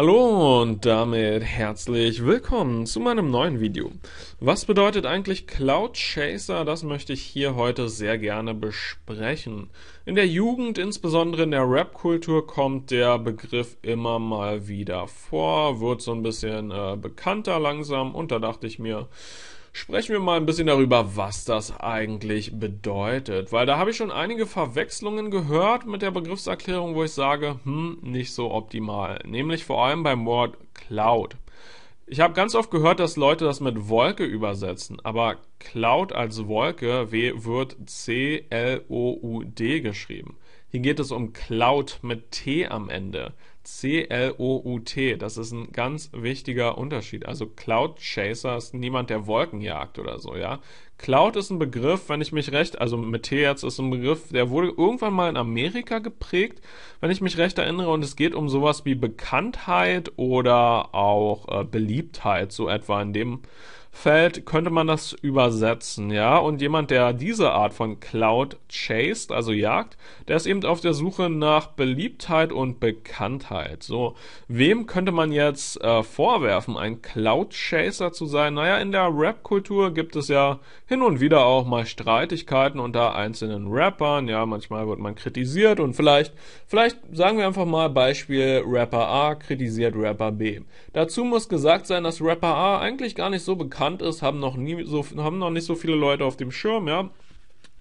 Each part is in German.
Hallo und damit herzlich willkommen zu meinem neuen Video. Was bedeutet eigentlich Cloud Chaser? Das möchte ich hier heute sehr gerne besprechen. In der Jugend, insbesondere in der Rap-Kultur, kommt der Begriff immer mal wieder vor, wird so ein bisschen äh, bekannter langsam und da dachte ich mir, sprechen wir mal ein bisschen darüber, was das eigentlich bedeutet. Weil da habe ich schon einige Verwechslungen gehört mit der Begriffserklärung, wo ich sage, hm, nicht so optimal. Nämlich vor allem beim Wort Cloud. Ich habe ganz oft gehört, dass Leute das mit Wolke übersetzen, aber Cloud als Wolke w wird C-L-O-U-D geschrieben. Hier geht es um Cloud mit T am Ende. C-L-O-U-T. Das ist ein ganz wichtiger Unterschied. Also Cloud Chaser ist niemand, der Wolken jagt oder so, ja. Cloud ist ein Begriff, wenn ich mich recht, also mit T jetzt ist ein Begriff, der wurde irgendwann mal in Amerika geprägt, wenn ich mich recht erinnere. Und es geht um sowas wie Bekanntheit oder auch äh, Beliebtheit, so etwa in dem Feld könnte man das übersetzen, ja. Und jemand, der diese Art von Cloud chased, also jagt, der ist eben auf der Suche nach Beliebtheit und Bekanntheit. Vergangenheit. So, wem könnte man jetzt äh, vorwerfen, ein Cloud-Chaser zu sein? Naja, in der Rap-Kultur gibt es ja hin und wieder auch mal Streitigkeiten unter einzelnen Rappern. Ja, manchmal wird man kritisiert und vielleicht, vielleicht sagen wir einfach mal Beispiel Rapper A kritisiert Rapper B. Dazu muss gesagt sein, dass Rapper A eigentlich gar nicht so bekannt ist, haben noch nie so, haben noch nicht so viele Leute auf dem Schirm, ja.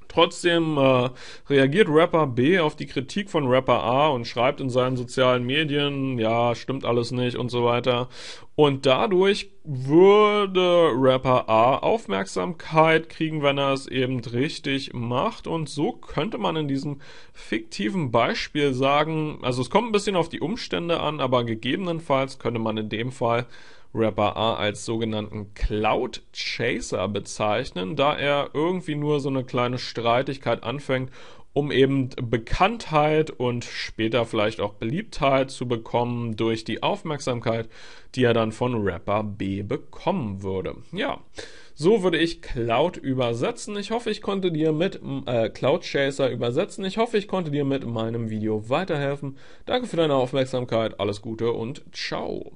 Trotzdem äh, reagiert Rapper B auf die Kritik von Rapper A und schreibt in seinen sozialen Medien, ja, stimmt alles nicht und so weiter. Und dadurch würde Rapper A Aufmerksamkeit kriegen, wenn er es eben richtig macht. Und so könnte man in diesem fiktiven Beispiel sagen, also es kommt ein bisschen auf die Umstände an, aber gegebenenfalls könnte man in dem Fall Rapper A als sogenannten Cloud Chaser bezeichnen, da er irgendwie nur so eine kleine Streitigkeit anfängt, um eben Bekanntheit und später vielleicht auch Beliebtheit zu bekommen durch die Aufmerksamkeit, die er dann von Rapper B bekommen würde. Ja. So würde ich Cloud übersetzen. Ich hoffe, ich konnte dir mit äh, Cloud Chaser übersetzen. Ich hoffe, ich konnte dir mit meinem Video weiterhelfen. Danke für deine Aufmerksamkeit. Alles Gute und ciao.